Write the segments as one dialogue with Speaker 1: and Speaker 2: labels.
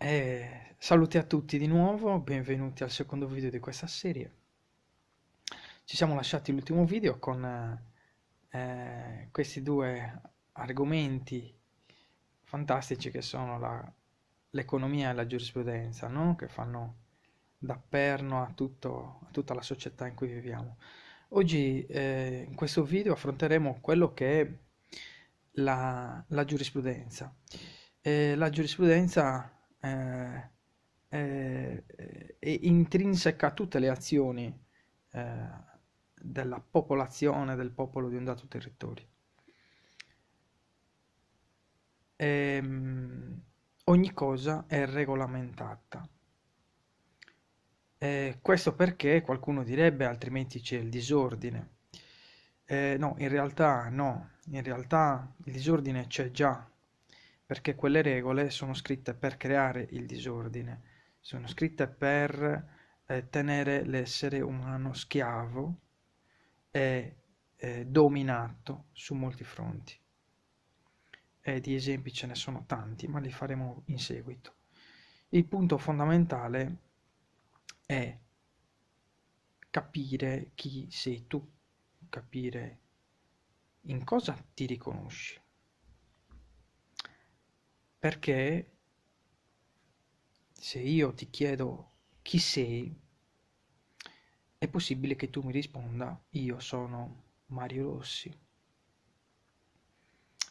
Speaker 1: Eh, salute a tutti di nuovo, benvenuti al secondo video di questa serie. Ci siamo lasciati l'ultimo video con eh, questi due argomenti fantastici che sono l'economia e la giurisprudenza, no? che fanno da perno a, tutto, a, tutta la società in cui viviamo. Oggi eh, in questo video affronteremo quello che è la, la giurisprudenza. la giurisprudenza eh, eh, intrinseca a tutte le azioni eh, della popolazione, del popolo di un dato territorio. E, ehm, ogni cosa è regolamentata. Eh, questo perché qualcuno direbbe altrimenti c'è il disordine. Eh, no, in realtà no, in realtà il disordine c'è già perché quelle regole sono scritte per creare il disordine, sono scritte per eh, tenere l'essere umano schiavo e eh, dominato su molti fronti. E di esempi ce ne sono tanti, ma li faremo in seguito. Il punto fondamentale è capire chi sei tu, capire in cosa ti riconosci. Perché se io ti chiedo chi sei, è possibile che tu mi risponda io sono Mario Rossi.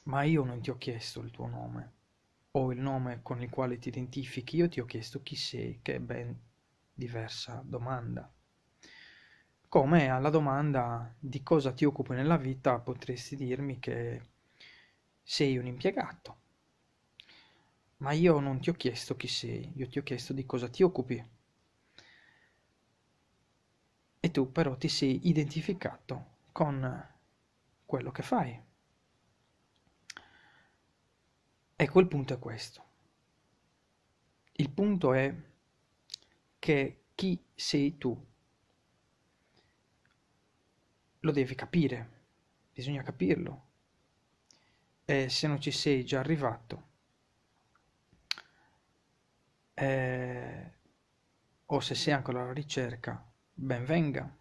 Speaker 1: Ma io non ti ho chiesto il tuo nome o il nome con il quale ti identifichi, io ti ho chiesto chi sei, che è ben diversa domanda. Come alla domanda di cosa ti occupi nella vita potresti dirmi che sei un impiegato ma io non ti ho chiesto chi sei, io ti ho chiesto di cosa ti occupi. E tu però ti sei identificato con quello che fai. Ecco il punto è questo. Il punto è che chi sei tu lo devi capire, bisogna capirlo. E se non ci sei già arrivato, eh, o se sei ancora alla ricerca, ben venga.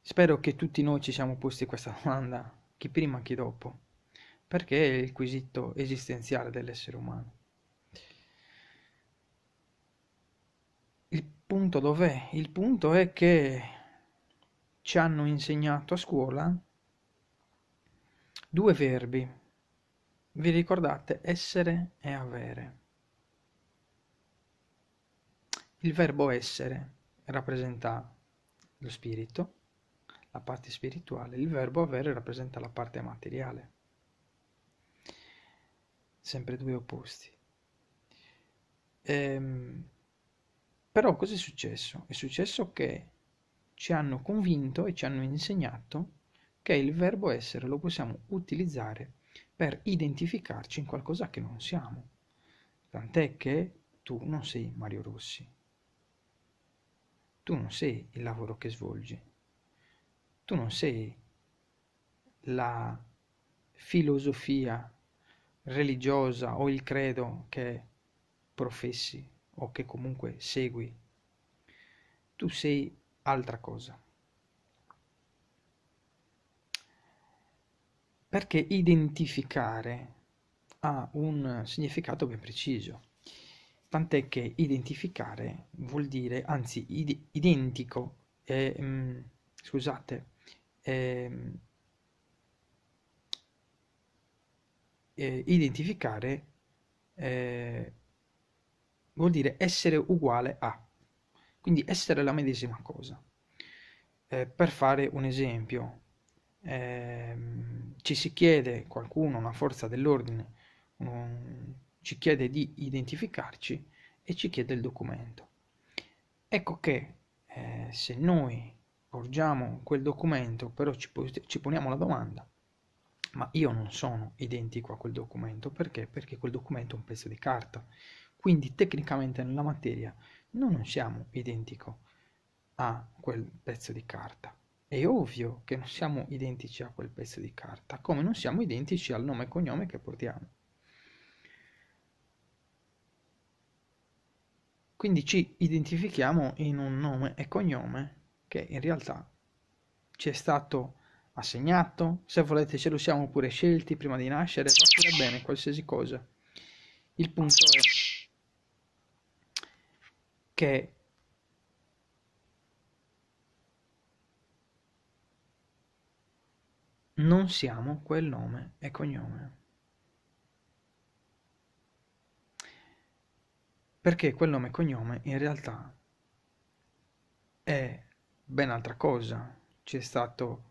Speaker 1: Spero che tutti noi ci siamo posti questa domanda, chi prima chi dopo, perché è il quesito esistenziale dell'essere umano. Il punto dov'è? Il punto è che ci hanno insegnato a scuola due verbi. Vi ricordate essere e avere. Il verbo essere rappresenta lo spirito, la parte spirituale, il verbo avere rappresenta la parte materiale. Sempre due opposti. Ehm, però cosa è successo? È successo che ci hanno convinto e ci hanno insegnato che il verbo essere lo possiamo utilizzare per identificarci in qualcosa che non siamo. Tant'è che tu non sei Mario Rossi, tu non sei il lavoro che svolgi, tu non sei la filosofia religiosa o il credo che professi o che comunque segui. Tu sei altra cosa. Perché identificare ha un significato ben preciso tant'è che identificare vuol dire, anzi, id- identico, mm, ehm, eh, mh, scusate, eh, eh, identificare vuol dire essere uguale a, quindi essere la medesima cosa. Eh, per fare un esempio, ehm, ci si chiede qualcuno, una forza dell'ordine, un, ci chiede di identificarci e ci chiede il documento. Ecco che eh, se noi porgiamo quel documento, però ci, ci poniamo la domanda, ma io non sono identico a quel documento, perché? Perché quel documento è un pezzo di carta, quindi tecnicamente nella materia noi non siamo identico a quel pezzo di carta. È ovvio che non siamo identici a quel pezzo di carta, come non siamo identici al nome e cognome che portiamo. Quindi ci identifichiamo in un nome e cognome che in realtà ci è stato assegnato, se volete ce lo siamo pure scelti prima di nascere, va pure bene qualsiasi cosa. Il punto è che non siamo quel nome e cognome. perché quel nome e cognome in realtà è ben altra cosa, ci è stato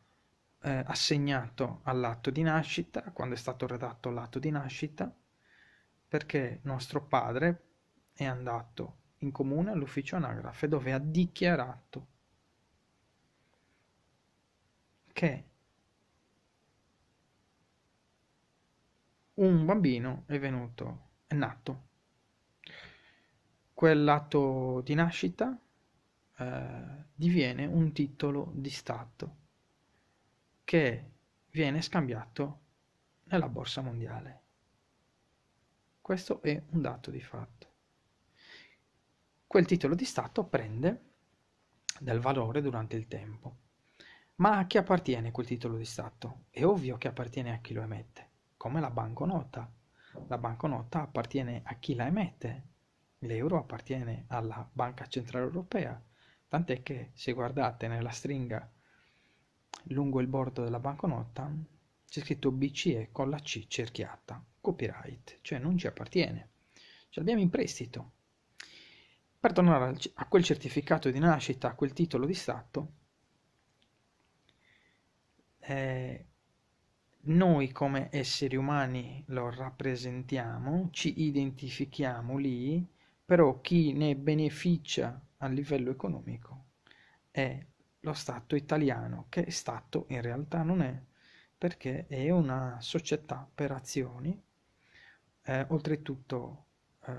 Speaker 1: eh, assegnato all'atto di nascita, quando è stato redatto l'atto di nascita, perché nostro padre è andato in comune all'ufficio anagrafe dove ha dichiarato che un bambino è venuto, è nato quell'atto di nascita eh, diviene un titolo di Stato che viene scambiato nella borsa mondiale. Questo è un dato di fatto. Quel titolo di Stato prende del valore durante il tempo. Ma a chi appartiene quel titolo di Stato? È ovvio che appartiene a chi lo emette, come la banconota. La banconota appartiene a chi la emette, l'euro appartiene alla Banca Centrale Europea, tant'è che se guardate nella stringa lungo il bordo della banconota c'è scritto BCE con la C cerchiata, copyright, cioè non ci appartiene, ce l'abbiamo in prestito. Per tornare a quel certificato di nascita, a quel titolo di Stato, eh, noi come esseri umani lo rappresentiamo, ci identifichiamo lì però chi ne beneficia a livello economico è lo Stato italiano, che Stato in realtà non è, perché è una società per azioni, eh, oltretutto eh,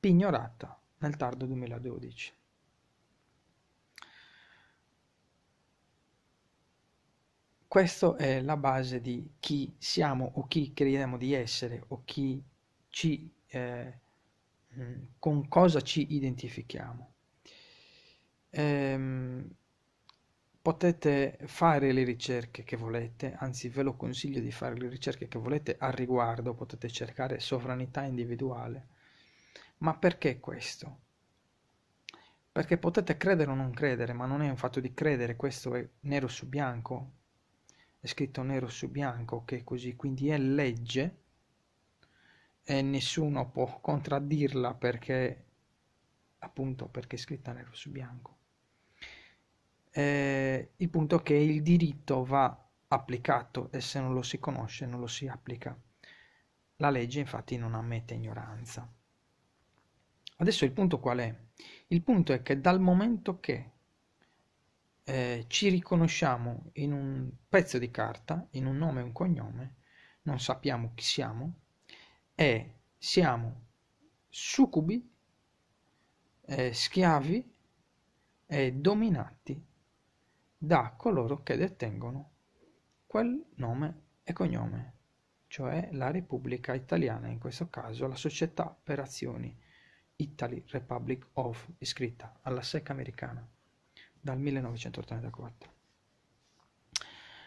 Speaker 1: pignorata nel tardo 2012. Questa è la base di chi siamo o chi crediamo di essere o chi ci eh, Mm, con cosa ci identifichiamo. Ehm, potete fare le ricerche che volete, anzi ve lo consiglio di fare le ricerche che volete al riguardo, potete cercare sovranità individuale. Ma perché questo? Perché potete credere o non credere, ma non è un fatto di credere, questo è nero su bianco, è scritto nero su bianco che è così, quindi è legge e nessuno può contraddirla perché appunto perché è scritta nero su bianco. Eh, il punto è che il diritto va applicato e se non lo si conosce non lo si applica. La legge infatti non ammette ignoranza. Adesso il punto qual è? Il punto è che dal momento che eh, ci riconosciamo in un pezzo di carta, in un nome e un cognome, non sappiamo chi siamo, è siamo succubi, eh, schiavi e dominati da coloro che detengono quel nome e cognome, cioè la Repubblica Italiana, in questo caso la Società per Azioni Italy Republic of, iscritta alla SEC americana dal 1984.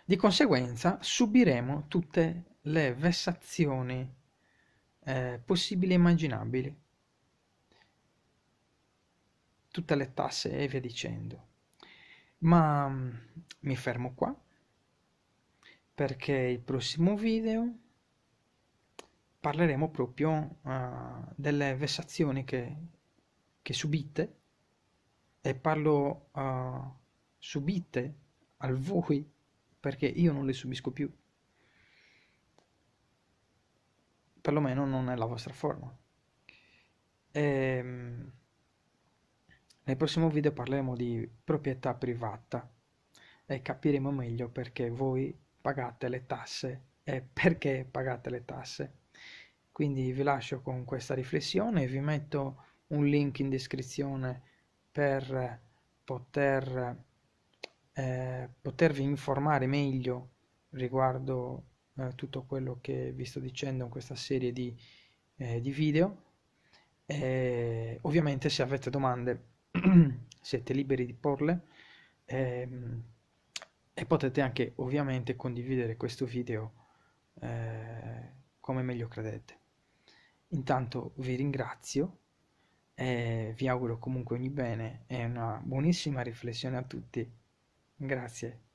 Speaker 1: Di conseguenza subiremo tutte le vessazioni eh, possibili e immaginabili. Tutte le tasse e via dicendo. Ma mm, mi fermo qua perché il prossimo video parleremo proprio uh, delle vessazioni che, che, subite e parlo uh, subite al voi perché io non le subisco più. perlomeno non è la vostra forma. E, ehm, nel prossimo video parleremo di proprietà privata e capiremo meglio perché voi pagate le tasse e perché pagate le tasse. Quindi vi lascio con questa riflessione, vi metto un link in descrizione per poter, eh, potervi informare meglio riguardo eh, tutto quello che vi sto dicendo in questa serie di, eh, di video. E, ovviamente se avete domande siete liberi di porle e, ehm, e potete anche ovviamente condividere questo video eh, come meglio credete. Intanto vi ringrazio e vi auguro comunque ogni bene e una buonissima riflessione a tutti. Grazie.